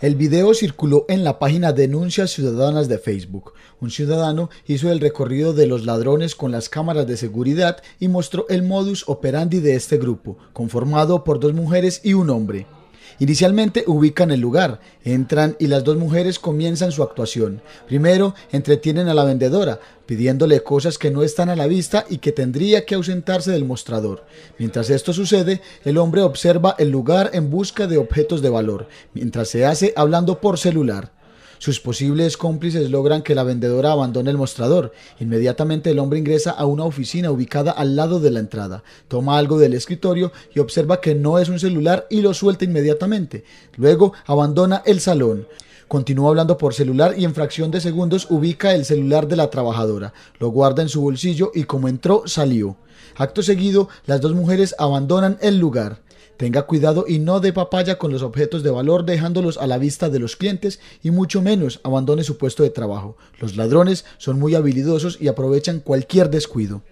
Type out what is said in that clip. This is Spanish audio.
El video circuló en la página Denuncias Ciudadanas de Facebook. Un ciudadano hizo el recorrido de los ladrones con las cámaras de seguridad y mostró el modus operandi de este grupo, conformado por dos mujeres y un hombre. Inicialmente ubican el lugar, entran y las dos mujeres comienzan su actuación. Primero entretienen a la vendedora, pidiéndole cosas que no están a la vista y que tendría que ausentarse del mostrador. Mientras esto sucede, el hombre observa el lugar en busca de objetos de valor, mientras se hace hablando por celular. Sus posibles cómplices logran que la vendedora abandone el mostrador. Inmediatamente el hombre ingresa a una oficina ubicada al lado de la entrada, toma algo del escritorio y observa que no es un celular y lo suelta inmediatamente. Luego abandona el salón. Continúa hablando por celular y en fracción de segundos ubica el celular de la trabajadora, lo guarda en su bolsillo y como entró, salió. Acto seguido, las dos mujeres abandonan el lugar. Tenga cuidado y no dé papaya con los objetos de valor dejándolos a la vista de los clientes y mucho menos abandone su puesto de trabajo. Los ladrones son muy habilidosos y aprovechan cualquier descuido.